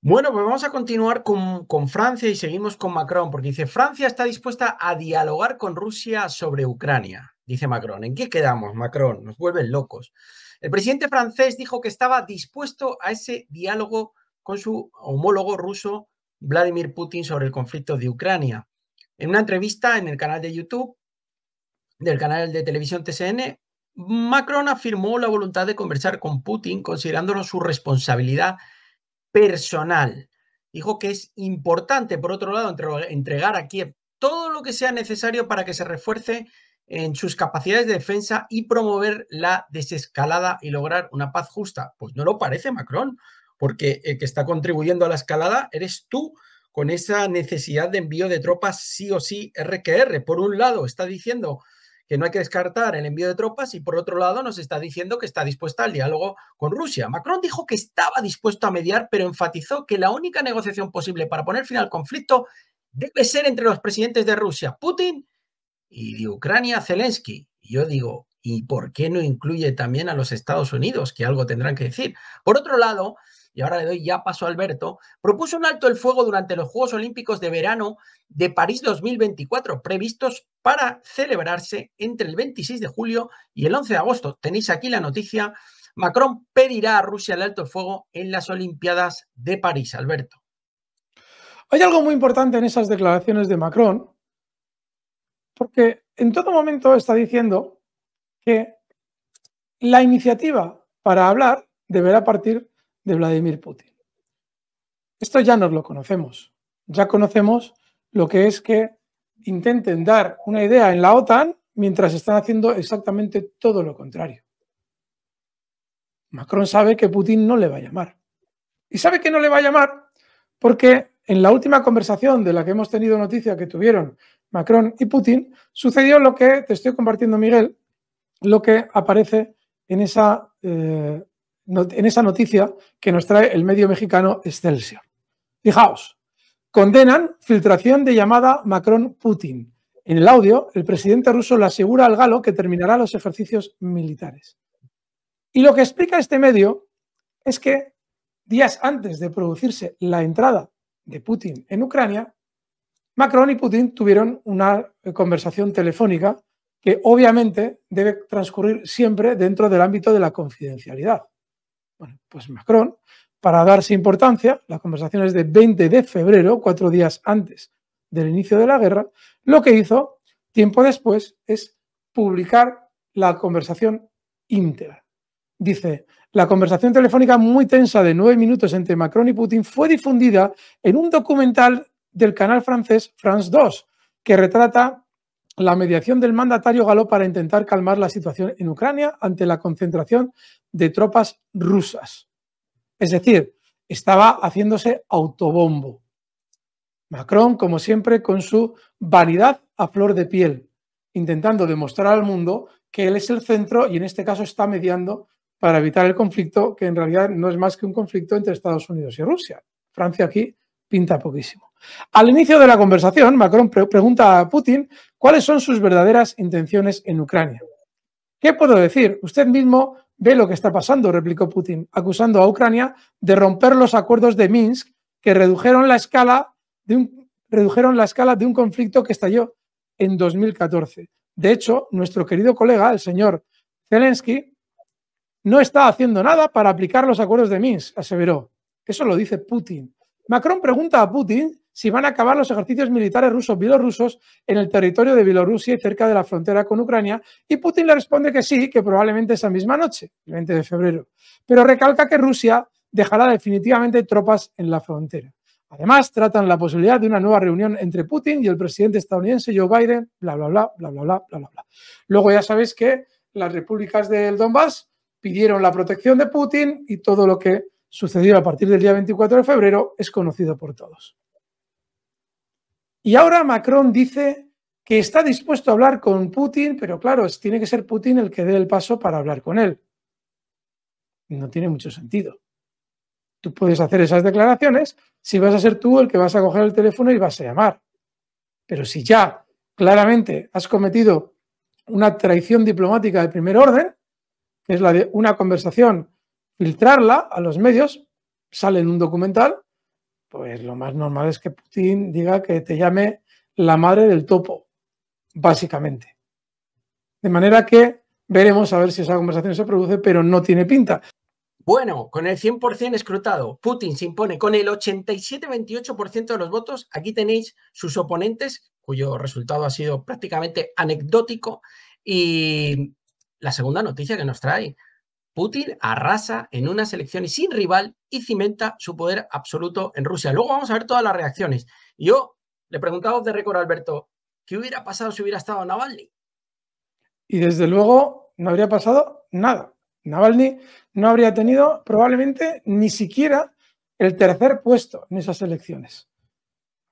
Bueno, pues vamos a continuar con, con, Francia y seguimos con Macron, porque dice, Francia está dispuesta a dialogar con Rusia sobre Ucrania, dice Macron. ¿En qué quedamos, Macron? Nos vuelven locos. El presidente francés dijo que estaba dispuesto a ese diálogo con su homólogo ruso, Vladimir Putin, sobre el conflicto de Ucrania. En una entrevista en el canal de YouTube del canal de televisión TSN, Macron afirmó la voluntad de conversar con Putin, considerándolo su responsabilidad personal. Dijo que es importante, por otro lado, entregar a Kiev todo lo que sea necesario para que se refuerce en sus capacidades de defensa y promover la desescalada y lograr una paz justa. Pues no lo parece Macron, porque el que está contribuyendo a la escalada eres tú con esa necesidad de envío de tropas sí o sí RQR. Por un lado, está diciendo que no hay que descartar el envío de tropas y por otro lado nos está diciendo que está dispuesta al diálogo con Rusia. Macron dijo que estaba dispuesto a mediar, pero enfatizó que la única negociación posible para poner fin al conflicto debe ser entre los presidentes de Rusia, Putin, y de Ucrania, Zelensky. yo digo, ¿y por qué no incluye también a los Estados Unidos, que algo tendrán que decir? Por otro lado, y ahora le doy ya paso a Alberto, propuso un alto el fuego durante los Juegos Olímpicos de Verano de París 2024, previstos para celebrarse entre el 26 de julio y el 11 de agosto. Tenéis aquí la noticia. Macron pedirá a Rusia el alto el fuego en las Olimpiadas de París, Alberto. Hay algo muy importante en esas declaraciones de Macron, porque en todo momento está diciendo que la iniciativa para hablar deberá partir de Vladimir Putin. Esto ya nos lo conocemos. Ya conocemos lo que es que intenten dar una idea en la OTAN mientras están haciendo exactamente todo lo contrario. Macron sabe que Putin no le va a llamar. Y sabe que no le va a llamar porque en la última conversación de la que hemos tenido noticia que tuvieron Macron y Putin, sucedió lo que te estoy compartiendo, Miguel, lo que aparece en esa eh, en esa noticia que nos trae el medio mexicano Excelsior. Fijaos, condenan filtración de llamada Macron-Putin. En el audio, el presidente ruso le asegura al galo que terminará los ejercicios militares. Y lo que explica este medio es que días antes de producirse la entrada de Putin en Ucrania, Macron y Putin tuvieron una conversación telefónica que obviamente debe transcurrir siempre dentro del ámbito de la confidencialidad. Bueno, pues Macron, para darse importancia, las conversaciones de 20 de febrero, cuatro días antes del inicio de la guerra, lo que hizo tiempo después es publicar la conversación íntegra. Dice, la conversación telefónica muy tensa de nueve minutos entre Macron y Putin fue difundida en un documental del canal francés France 2, que retrata la mediación del mandatario galó para intentar calmar la situación en Ucrania ante la concentración de tropas rusas. Es decir, estaba haciéndose autobombo. Macron, como siempre, con su vanidad a flor de piel, intentando demostrar al mundo que él es el centro y en este caso está mediando para evitar el conflicto, que en realidad no es más que un conflicto entre Estados Unidos y Rusia. Francia aquí pinta poquísimo. Al inicio de la conversación, Macron pregunta a Putin cuáles son sus verdaderas intenciones en Ucrania. ¿Qué puedo decir? Usted mismo ve lo que está pasando, replicó Putin, acusando a Ucrania de romper los acuerdos de Minsk que redujeron la escala de un, redujeron la escala de un conflicto que estalló en 2014. De hecho, nuestro querido colega, el señor Zelensky, no está haciendo nada para aplicar los acuerdos de Minsk, aseveró. Eso lo dice Putin. Macron pregunta a Putin si van a acabar los ejercicios militares rusos bielorrusos en el territorio de Bielorrusia y cerca de la frontera con Ucrania, y Putin le responde que sí, que probablemente esa misma noche, el 20 de febrero, pero recalca que Rusia dejará definitivamente tropas en la frontera. Además, tratan la posibilidad de una nueva reunión entre Putin y el presidente estadounidense Joe Biden, bla, bla, bla, bla, bla, bla, bla, bla. Luego ya sabéis que las repúblicas del Donbass pidieron la protección de Putin y todo lo que sucedió a partir del día 24 de febrero es conocido por todos. Y ahora Macron dice que está dispuesto a hablar con Putin, pero claro, tiene que ser Putin el que dé el paso para hablar con él. No tiene mucho sentido. Tú puedes hacer esas declaraciones si vas a ser tú el que vas a coger el teléfono y vas a llamar. Pero si ya claramente has cometido una traición diplomática de primer orden, que es la de una conversación, filtrarla a los medios, sale en un documental, pues lo más normal es que Putin diga que te llame la madre del topo, básicamente. De manera que veremos a ver si esa conversación se produce, pero no tiene pinta. Bueno, con el 100% escrutado, Putin se impone con el 87-28% de los votos. Aquí tenéis sus oponentes, cuyo resultado ha sido prácticamente anecdótico. Y la segunda noticia que nos trae Putin arrasa en unas elecciones sin rival y cimenta su poder absoluto en Rusia. Luego vamos a ver todas las reacciones. Yo le preguntaba de récord Alberto, ¿qué hubiera pasado si hubiera estado Navalny? Y desde luego no habría pasado nada. Navalny no habría tenido probablemente ni siquiera el tercer puesto en esas elecciones.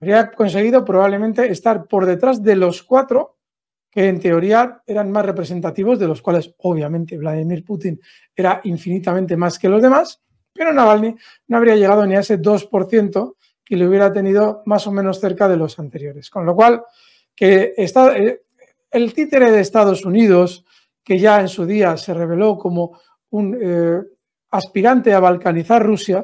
Habría conseguido probablemente estar por detrás de los cuatro que en teoría eran más representativos, de los cuales obviamente Vladimir Putin era infinitamente más que los demás, pero Navalny no habría llegado ni a ese 2% que le hubiera tenido más o menos cerca de los anteriores. Con lo cual, que está, eh, el títere de Estados Unidos, que ya en su día se reveló como un eh, aspirante a balcanizar Rusia,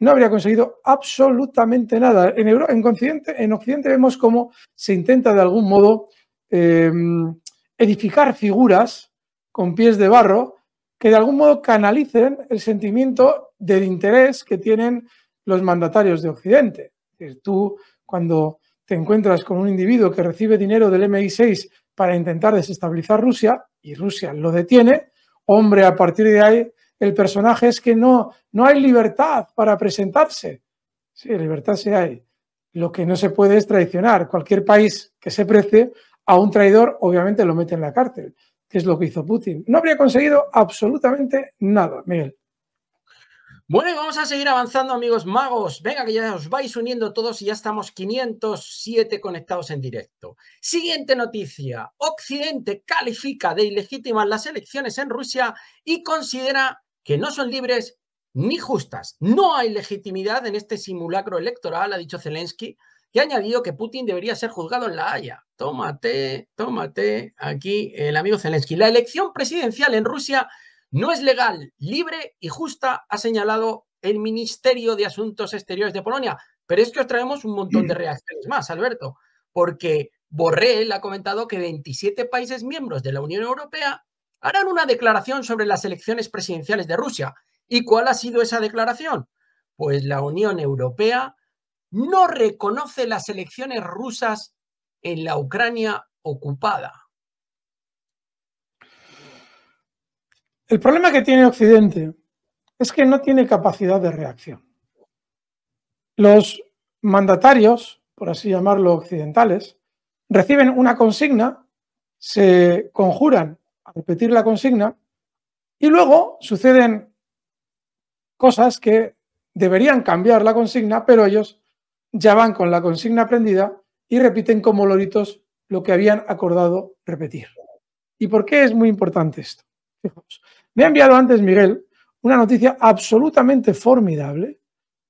no habría conseguido absolutamente nada. En, Euro en Occidente vemos cómo se intenta de algún modo Em, edificar figuras con pies de barro que de algún modo canalicen el sentimiento del interés que tienen los mandatarios de Occidente. Tú, cuando te encuentras con un individuo que recibe dinero del MI6 para intentar desestabilizar Rusia y Rusia lo detiene, hombre, a partir de ahí el personaje es que no, no hay libertad para presentarse. Sí, libertad sí hay. Lo que no se puede es traicionar. Cualquier país que se precie a un traidor obviamente lo mete en la cárcel, que es lo que hizo Putin. No habría conseguido absolutamente nada, Miguel. Bueno, y vamos a seguir avanzando, amigos magos. Venga, que ya os vais uniendo todos y ya estamos 507 conectados en directo. Siguiente noticia. Occidente califica de ilegítimas las elecciones en Rusia y considera que no son libres ni justas. No hay legitimidad en este simulacro electoral, ha dicho Zelensky, y ha añadido que Putin debería ser juzgado en La Haya. Tómate, tómate aquí el amigo Zelensky. La elección presidencial en Rusia no es legal, libre y justa, ha señalado el Ministerio de Asuntos Exteriores de Polonia. Pero es que os traemos un montón de reacciones más, Alberto, porque Borrell ha comentado que 27 países miembros de la Unión Europea harán una declaración sobre las elecciones presidenciales de Rusia. ¿Y cuál ha sido esa declaración? Pues la Unión Europea no reconoce las elecciones rusas en la Ucrania ocupada. El problema que tiene Occidente es que no tiene capacidad de reacción. Los mandatarios, por así llamarlo, occidentales, reciben una consigna, se conjuran a repetir la consigna y luego suceden cosas que deberían cambiar la consigna, pero ellos ya van con la consigna aprendida y repiten como loritos lo que habían acordado repetir. ¿Y por qué es muy importante esto? me ha enviado antes Miguel una noticia absolutamente formidable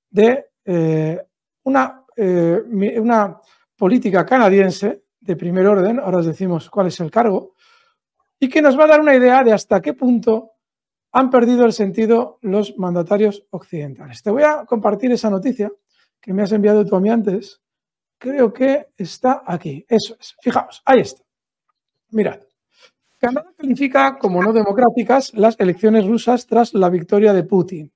de eh, una, eh, una política canadiense de primer orden, ahora os decimos cuál es el cargo, y que nos va a dar una idea de hasta qué punto han perdido el sentido los mandatarios occidentales. Te voy a compartir esa noticia que me has enviado tú a mí antes, creo que está aquí. Eso es. Fijaos, ahí está. Mirad. Canadá califica como no democráticas las elecciones rusas tras la victoria de Putin.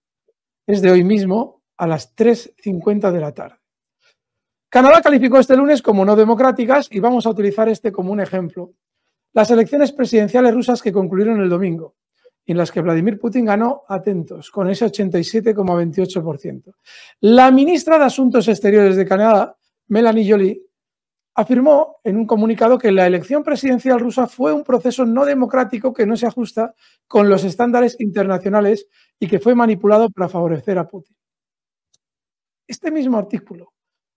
Es de hoy mismo a las 3.50 de la tarde. Canadá calificó este lunes como no democráticas y vamos a utilizar este como un ejemplo. Las elecciones presidenciales rusas que concluyeron el domingo en las que Vladimir Putin ganó, atentos, con ese 87,28%. La ministra de Asuntos Exteriores de Canadá, Melanie Jolie, afirmó en un comunicado que la elección presidencial rusa fue un proceso no democrático que no se ajusta con los estándares internacionales y que fue manipulado para favorecer a Putin. Este mismo artículo,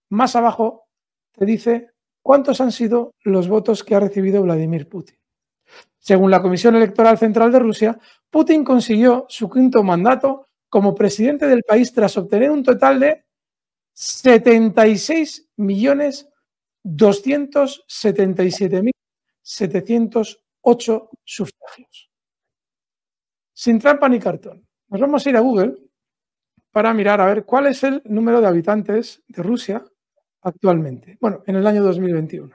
más abajo, te dice cuántos han sido los votos que ha recibido Vladimir Putin. Según la Comisión Electoral Central de Rusia, Putin consiguió su quinto mandato como presidente del país tras obtener un total de 76.277.708 sufragios. Sin trampa ni cartón. Nos vamos a ir a Google para mirar a ver cuál es el número de habitantes de Rusia actualmente. Bueno, en el año 2021.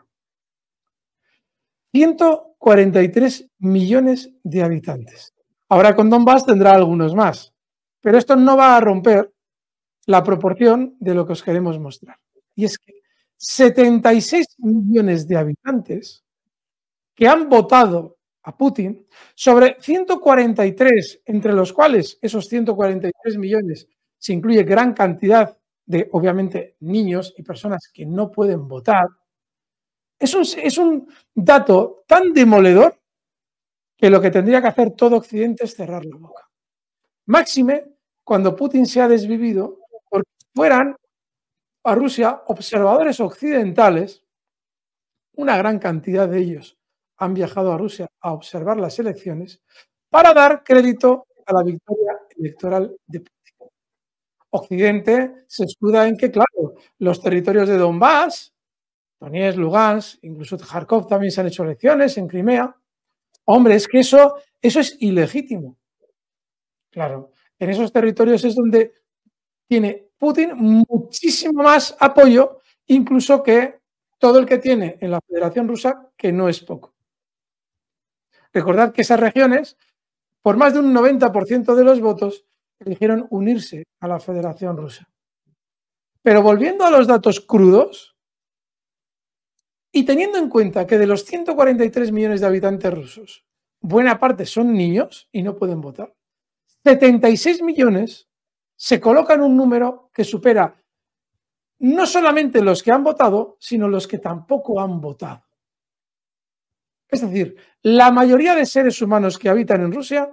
100 43 millones de habitantes. Ahora con Donbass tendrá algunos más, pero esto no va a romper la proporción de lo que os queremos mostrar. Y es que 76 millones de habitantes que han votado a Putin, sobre 143, entre los cuales esos 143 millones se incluye gran cantidad de, obviamente, niños y personas que no pueden votar, es un, dato tan demoledor que lo que tendría que hacer todo Occidente es cerrar la boca. Máxime cuando Putin se ha desvivido porque fueran a Rusia observadores occidentales, una gran cantidad de ellos han viajado a Rusia a observar las elecciones para dar crédito a la victoria electoral de Putin. Occidente se escuda en que, claro, los territorios de Donbass Donetsk, Lugansk, incluso Kharkov también se han hecho elecciones, en Crimea. Hombre, es que eso, eso es ilegítimo. Claro, en esos territorios es donde tiene Putin muchísimo más apoyo, incluso que todo el que tiene en la Federación Rusa, que no es poco. Recordad que esas regiones, por más de un 90% de los votos, eligieron unirse a la Federación Rusa. Pero volviendo a los datos crudos, y teniendo en cuenta que de los 143 millones de habitantes rusos, buena parte son niños y no pueden votar, 76 millones se colocan un número que supera no solamente los que han votado, sino los que tampoco han votado. Es decir, la mayoría de seres humanos que habitan en Rusia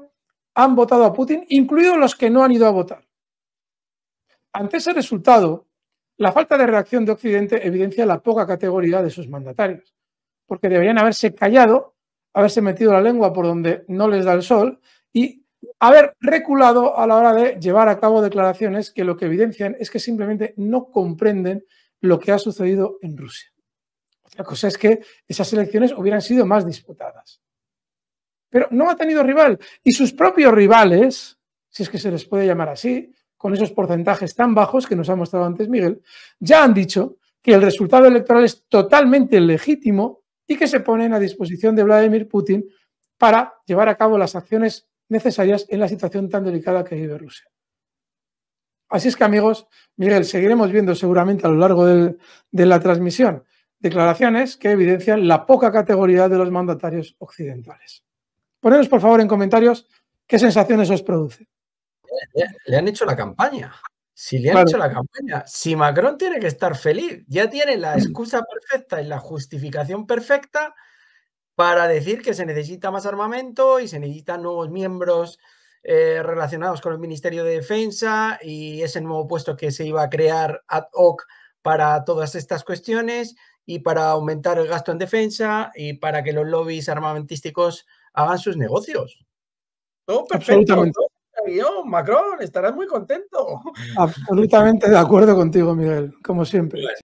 han votado a Putin, incluidos los que no han ido a votar. Ante ese resultado, la falta de reacción de Occidente evidencia la poca categoría de sus mandatarios, porque deberían haberse callado, haberse metido la lengua por donde no les da el sol y haber reculado a la hora de llevar a cabo declaraciones que lo que evidencian es que simplemente no comprenden lo que ha sucedido en Rusia. La cosa es que esas elecciones hubieran sido más disputadas. Pero no ha tenido rival y sus propios rivales, si es que se les puede llamar así, con esos porcentajes tan bajos que nos ha mostrado antes Miguel, ya han dicho que el resultado electoral es totalmente legítimo y que se ponen a disposición de Vladimir Putin para llevar a cabo las acciones necesarias en la situación tan delicada que vive Rusia. Así es que amigos, Miguel, seguiremos viendo seguramente a lo largo de la transmisión declaraciones que evidencian la poca categoría de los mandatarios occidentales. Ponednos por favor en comentarios qué sensaciones os produce le, han hecho la campaña. Si le han hecho la campaña, si Macron tiene que estar feliz, ya tiene la mm. excusa perfecta y la justificación perfecta para decir que se necesita más armamento y se necesitan nuevos miembros eh, relacionados con el Ministerio de Defensa y ese nuevo puesto que se iba a crear ad hoc para todas estas cuestiones y para aumentar el gasto en defensa y para que los lobbies armamentísticos hagan sus negocios. Todo perfecto yo, Macron, estarás muy contento. Absolutamente de acuerdo contigo, Miguel, como siempre.